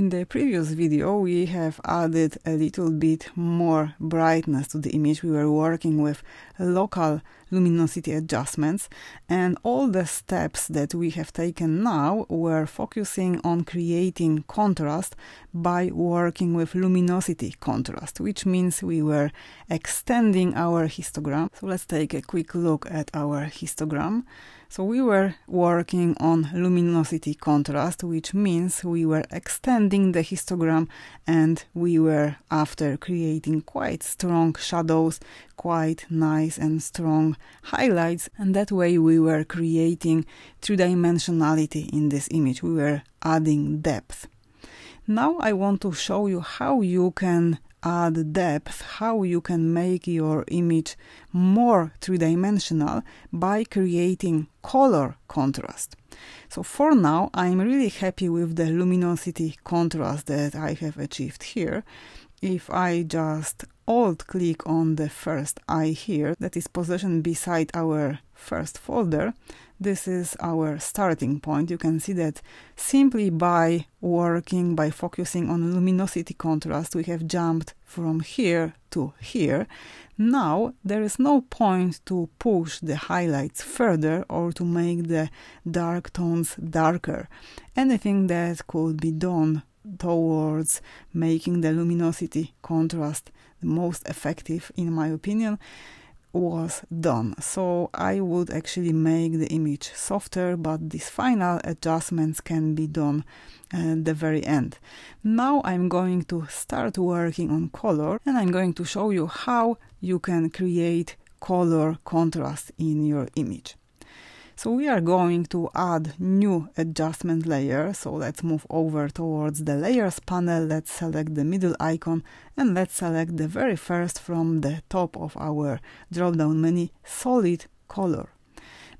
In the previous video we have added a little bit more brightness to the image. We were working with local luminosity adjustments and all the steps that we have taken now were focusing on creating contrast by working with luminosity contrast, which means we were extending our histogram. So let's take a quick look at our histogram. So we were working on luminosity contrast, which means we were extending the histogram and we were after creating quite strong shadows, quite nice and strong highlights. And that way we were creating three dimensionality in this image. We were adding depth. Now I want to show you how you can add depth, how you can make your image more three dimensional by creating color contrast. So for now, I'm really happy with the luminosity contrast that I have achieved here. If I just alt click on the first eye here, that is positioned beside our first folder, this is our starting point. You can see that simply by working, by focusing on luminosity contrast, we have jumped from here to here. Now there is no point to push the highlights further or to make the dark tones darker. Anything that could be done towards making the luminosity contrast the most effective, in my opinion, was done. So I would actually make the image softer, but these final adjustments can be done at the very end. Now I'm going to start working on color and I'm going to show you how you can create color contrast in your image. So we are going to add new adjustment layer. So let's move over towards the layers panel. Let's select the middle icon and let's select the very first from the top of our drop-down menu, solid color.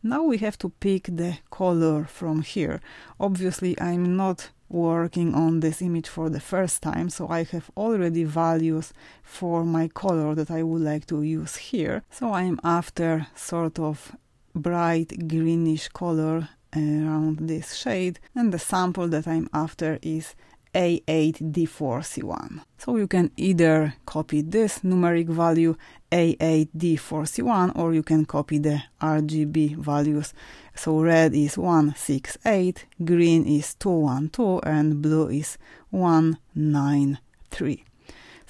Now we have to pick the color from here. Obviously, I'm not working on this image for the first time, so I have already values for my color that I would like to use here. So I'm after sort of bright greenish color around this shade and the sample that I'm after is A8D4C1. So you can either copy this numeric value A8D4C1 or you can copy the RGB values. So red is 168, green is 212 and blue is 193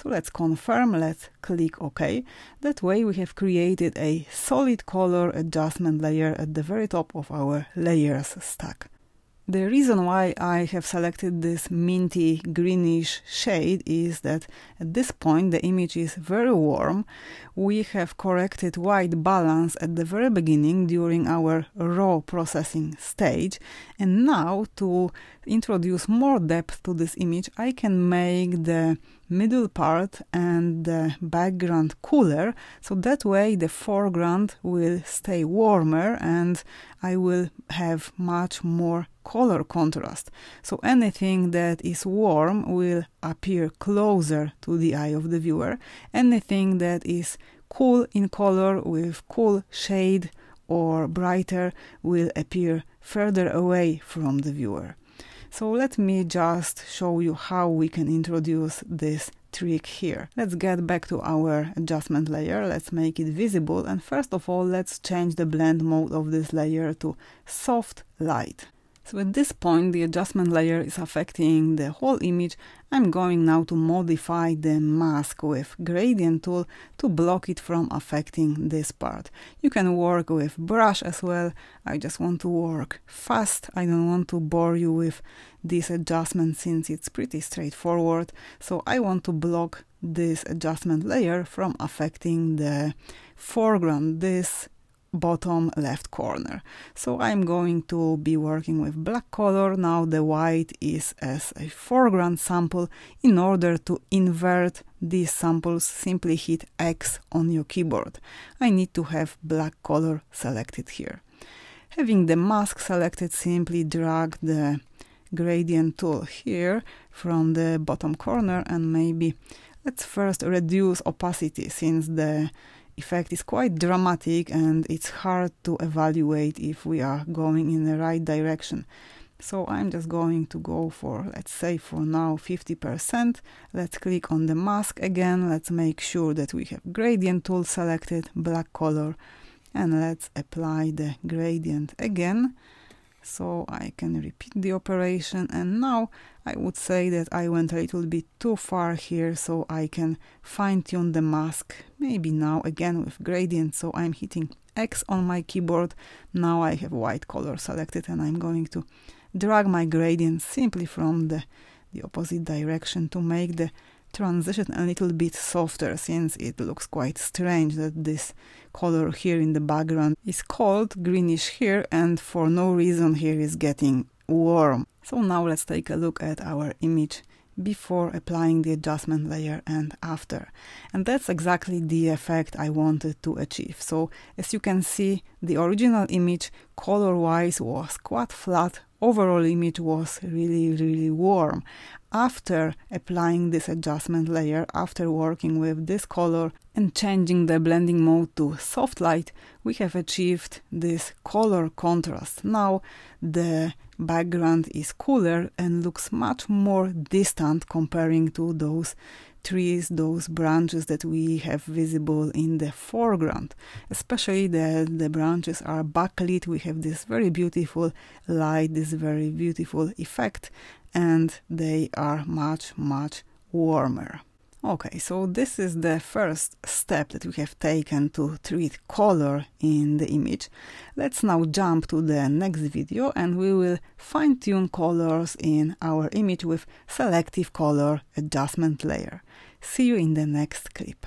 let's confirm, let's click OK. That way we have created a solid color adjustment layer at the very top of our layers stack. The reason why I have selected this minty greenish shade is that at this point the image is very warm. We have corrected white balance at the very beginning during our raw processing stage and now to introduce more depth to this image I can make the middle part and the background cooler so that way the foreground will stay warmer and I will have much more color contrast, so anything that is warm will appear closer to the eye of the viewer, anything that is cool in color with cool shade or brighter will appear further away from the viewer. So let me just show you how we can introduce this trick here. Let's get back to our adjustment layer, let's make it visible and first of all let's change the blend mode of this layer to soft light. So at this point, the adjustment layer is affecting the whole image. I'm going now to modify the mask with gradient tool to block it from affecting this part. You can work with brush as well. I just want to work fast. I don't want to bore you with this adjustment since it's pretty straightforward. So I want to block this adjustment layer from affecting the foreground, this bottom left corner. So I'm going to be working with black color, now the white is as a foreground sample. In order to invert these samples, simply hit X on your keyboard. I need to have black color selected here. Having the mask selected, simply drag the gradient tool here from the bottom corner and maybe let's first reduce opacity since the effect is quite dramatic and it's hard to evaluate if we are going in the right direction. So I'm just going to go for, let's say for now, 50%. Let's click on the mask again. Let's make sure that we have gradient tool selected, black color, and let's apply the gradient again so I can repeat the operation and now I would say that I went a little bit too far here so I can fine-tune the mask maybe now again with gradient so I'm hitting X on my keyboard now I have white color selected and I'm going to drag my gradient simply from the, the opposite direction to make the transition a little bit softer since it looks quite strange that this color here in the background is cold, greenish here and for no reason here is getting warm. So now let's take a look at our image before applying the adjustment layer and after. And that's exactly the effect I wanted to achieve. So as you can see, the original image color-wise was quite flat overall image was really really warm after applying this adjustment layer, after working with this color and changing the blending mode to soft light, we have achieved this color contrast. Now the background is cooler and looks much more distant comparing to those trees, those branches that we have visible in the foreground. Especially the, the branches are backlit, we have this very beautiful light, this very beautiful effect, and they are much, much warmer. Okay, so this is the first step that we have taken to treat color in the image. Let's now jump to the next video and we will fine-tune colors in our image with selective color adjustment layer. See you in the next clip.